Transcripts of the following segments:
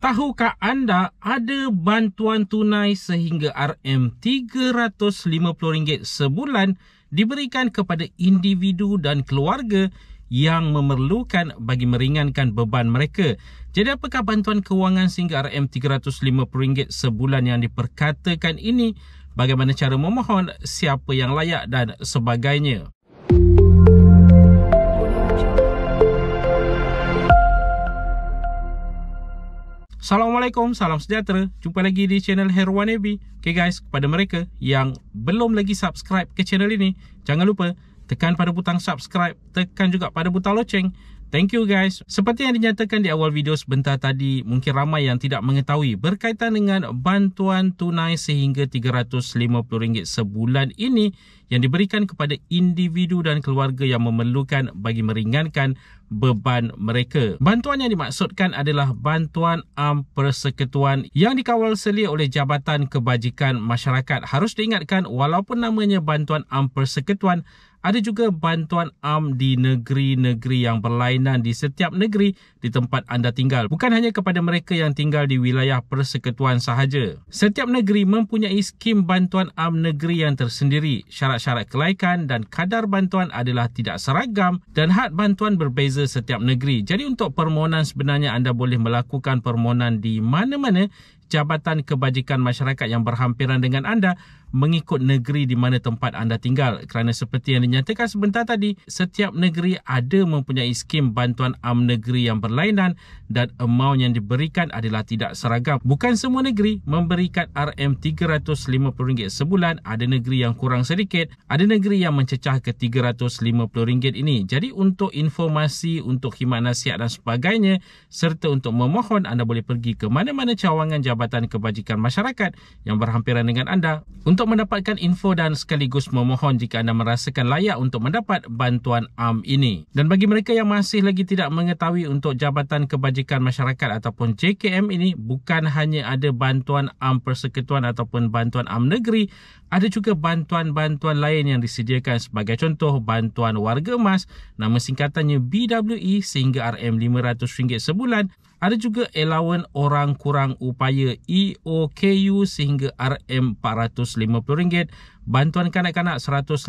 Tahukah anda ada bantuan tunai sehingga RM350 sebulan diberikan kepada individu dan keluarga yang memerlukan bagi meringankan beban mereka. Jadi apakah bantuan kewangan sehingga RM350 sebulan yang diperkatakan ini? Bagaimana cara memohon, siapa yang layak dan sebagainya? Assalamualaikum, salam sejahtera. Jumpa lagi di channel Herwan AB. Okay guys, kepada mereka yang belum lagi subscribe ke channel ini, jangan lupa tekan pada butang subscribe, tekan juga pada butang loceng Thank you guys. Seperti yang dinyatakan di awal video sebentar tadi, mungkin ramai yang tidak mengetahui berkaitan dengan bantuan tunai sehingga RM350 sebulan ini yang diberikan kepada individu dan keluarga yang memerlukan bagi meringankan beban mereka. Bantuan yang dimaksudkan adalah bantuan am persekutuan yang dikawal selia oleh Jabatan Kebajikan Masyarakat. Harus diingatkan walaupun namanya bantuan am persekutuan, ada juga bantuan am di negeri-negeri yang berlainan di setiap negeri di tempat anda tinggal. Bukan hanya kepada mereka yang tinggal di wilayah persekutuan sahaja. Setiap negeri mempunyai skim bantuan am negeri yang tersendiri. Syarat-syarat kelaikan dan kadar bantuan adalah tidak seragam dan had bantuan berbeza setiap negeri. Jadi untuk permohonan sebenarnya anda boleh melakukan permohonan di mana-mana Jabatan Kebajikan Masyarakat yang berhampiran dengan anda mengikut negeri di mana tempat anda tinggal. Kerana seperti yang dinyatakan sebentar tadi, setiap negeri ada mempunyai skim bantuan am negeri yang berlainan dan amount yang diberikan adalah tidak seragam. Bukan semua negeri memberikan RM350 sebulan, ada negeri yang kurang sedikit, ada negeri yang mencecah ke RM350 ini. Jadi untuk informasi, untuk khidmat nasihat dan sebagainya serta untuk memohon anda boleh pergi ke mana-mana cawangan jabatan Jabatan Kebajikan Masyarakat yang berhampiran dengan anda untuk mendapatkan info dan sekaligus memohon jika anda merasakan layak untuk mendapat bantuan am ini. Dan bagi mereka yang masih lagi tidak mengetahui untuk Jabatan Kebajikan Masyarakat ataupun JKM ini bukan hanya ada bantuan am persekutuan ataupun bantuan am negeri, ada juga bantuan-bantuan lain yang disediakan sebagai contoh bantuan warga emas nama singkatannya BWE sehingga RM500 sebulan ada juga allowance orang kurang upaya EOKU sehingga RM450 bantuan kanak-kanak RM150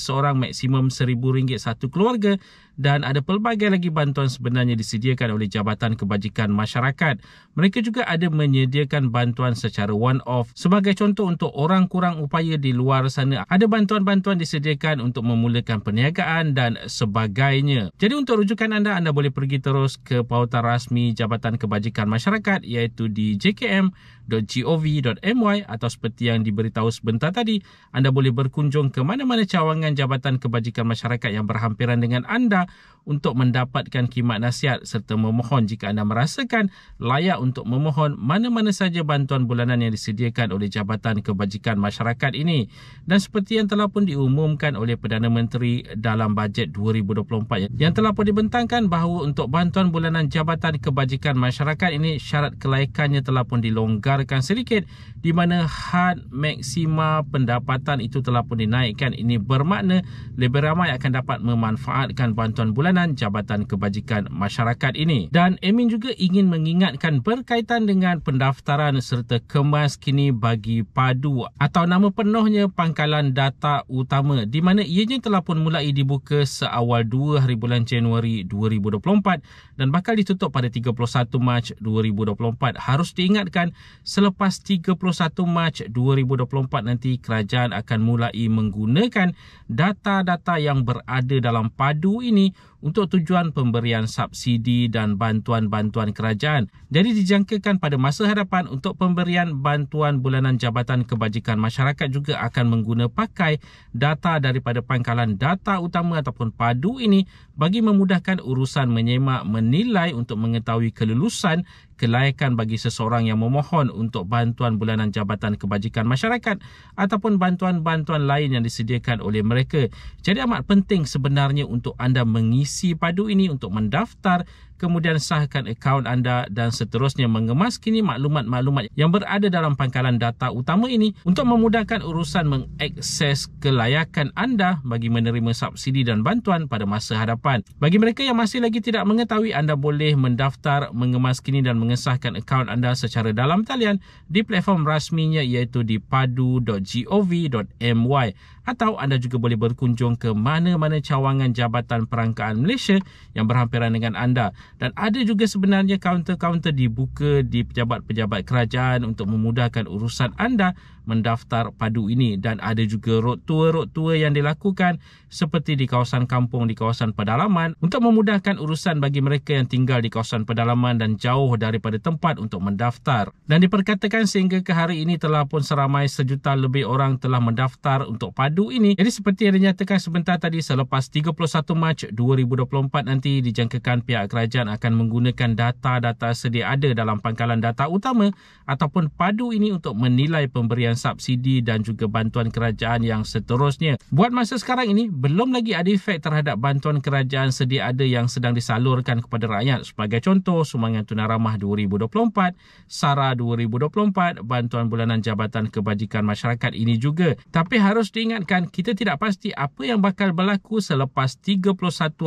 seorang maksimum RM1000 satu keluarga dan ada pelbagai lagi bantuan sebenarnya disediakan oleh Jabatan Kebajikan Masyarakat. Mereka juga ada menyediakan bantuan secara one-off. Sebagai contoh untuk orang kurang upaya di luar sana, ada bantuan-bantuan disediakan untuk memulakan perniagaan dan sebagainya. Jadi untuk rujukan anda, anda boleh pergi terus ke pautan rasmi Jabatan Kebajikan Masyarakat iaitu di jkm.gov.my atau seperti yang diberitahu sebentar tadi, anda boleh berkunjung ke mana-mana cawangan Jabatan Kebajikan Masyarakat yang berhampiran dengan anda untuk mendapatkan khidmat nasihat serta memohon jika anda merasakan layak untuk memohon mana-mana saja bantuan bulanan yang disediakan oleh Jabatan Kebajikan Masyarakat ini. Dan seperti yang telah pun diumumkan oleh Perdana Menteri dalam bajet 2024 yang telah pun dibentangkan bahawa untuk bantuan bulanan Jabatan Kebajikan Masyarakat ini syarat kelayakannya telah pun dilonggarkan sedikit di mana had maksima pendapatan pendapatan itu telah pun dinaikkan ini bermakna lebih ramai akan dapat memanfaatkan bantuan bulanan Jabatan Kebajikan Masyarakat ini dan Emin juga ingin mengingatkan berkaitan dengan pendaftaran serta kemas kini bagi padu atau nama penuhnya pangkalan data utama di mana ianya telah pun mulai dibuka seawal 2 hari bulan Januari 2024 dan bakal ditutup pada 31 Mac 2024 harus diingatkan selepas 31 Mac 2024 nanti kerajaan kerajaan akan mulai menggunakan data-data yang berada dalam padu ini untuk tujuan pemberian subsidi dan bantuan-bantuan kerajaan. Jadi dijangkakan pada masa hadapan untuk pemberian bantuan bulanan Jabatan Kebajikan Masyarakat juga akan mengguna pakai data daripada pangkalan data utama ataupun padu ini bagi memudahkan urusan menyemak menilai untuk mengetahui kelulusan kelayakan bagi seseorang yang memohon untuk bantuan bulanan Jabatan Kebajikan Masyarakat ataupun bantuan-bantuan lain yang disediakan oleh mereka. Jadi amat penting sebenarnya untuk anda mengisi padu ini untuk mendaftar kemudian sahkan akaun anda dan seterusnya mengemas kini maklumat-maklumat yang berada dalam pangkalan data utama ini untuk memudahkan urusan mengakses kelayakan anda bagi menerima subsidi dan bantuan pada masa hadapan. Bagi mereka yang masih lagi tidak mengetahui, anda boleh mendaftar mengemas kini dan mengesahkan akaun anda secara dalam talian di platform rasminya iaitu di padu.gov.my atau anda juga boleh berkunjung ke mana-mana cawangan Jabatan Perangkaan Malaysia yang berhampiran dengan anda dan ada juga sebenarnya kaunter-kaunter dibuka di pejabat-pejabat kerajaan untuk memudahkan urusan anda mendaftar padu ini dan ada juga road tour-road tour yang dilakukan seperti di kawasan kampung di kawasan pedalaman untuk memudahkan urusan bagi mereka yang tinggal di kawasan pedalaman dan jauh daripada tempat untuk mendaftar dan diperkatakan sehingga ke hari ini telah pun seramai sejuta lebih orang telah mendaftar untuk padu ini jadi seperti yang dinyatakan sebentar tadi selepas 31 Mac 2024 nanti dijangkakan pihak kerajaan Azerbaijan akan menggunakan data-data sedia ada dalam pangkalan data utama ataupun padu ini untuk menilai pemberian subsidi dan juga bantuan kerajaan yang seterusnya. Buat masa sekarang ini, belum lagi ada efek terhadap bantuan kerajaan sedia ada yang sedang disalurkan kepada rakyat. Sebagai contoh, Sumbangan Tunai Ramah 2024, SARA 2024, Bantuan Bulanan Jabatan Kebajikan Masyarakat ini juga. Tapi harus diingatkan, kita tidak pasti apa yang bakal berlaku selepas 31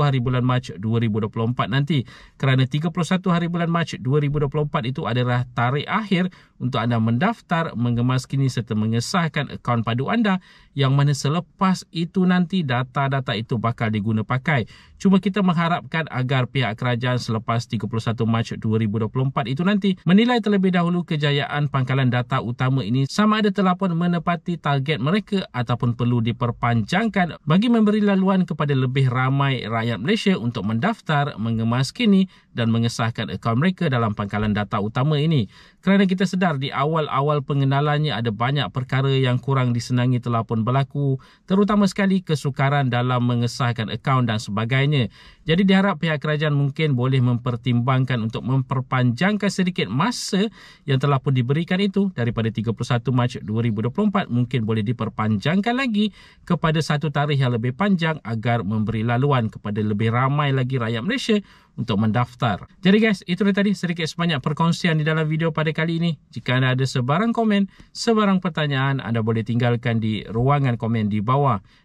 hari bulan Mac 2024 nanti kerana 31 hari bulan Mac 2024 itu adalah tarikh akhir untuk anda mendaftar, mengemas kini serta mengesahkan akaun padu anda yang mana selepas itu nanti data-data itu bakal diguna pakai. Cuma kita mengharapkan agar pihak kerajaan selepas 31 Mac 2024 itu nanti menilai terlebih dahulu kejayaan pangkalan data utama ini sama ada telah pun menepati target mereka ataupun perlu diperpanjangkan bagi memberi laluan kepada lebih ramai rakyat Malaysia untuk mendaftar, mengemas kini ini dan mengesahkan akaun mereka dalam pangkalan data utama ini. Kerana kita sedar di awal-awal pengenalannya ada banyak perkara yang kurang disenangi telah pun berlaku, terutama sekali kesukaran dalam mengesahkan akaun dan sebagainya. Jadi diharap pihak kerajaan mungkin boleh mempertimbangkan untuk memperpanjangkan sedikit masa yang telah pun diberikan itu daripada 31 Mac 2024 mungkin boleh diperpanjangkan lagi kepada satu tarikh yang lebih panjang agar memberi laluan kepada lebih ramai lagi rakyat Malaysia untuk mendaftar. Jadi guys, itu dia tadi sedikit sebanyak perkongsian di dalam video pada kali ini. Jika anda ada sebarang komen, sebarang pertanyaan, anda boleh tinggalkan di ruangan komen di bawah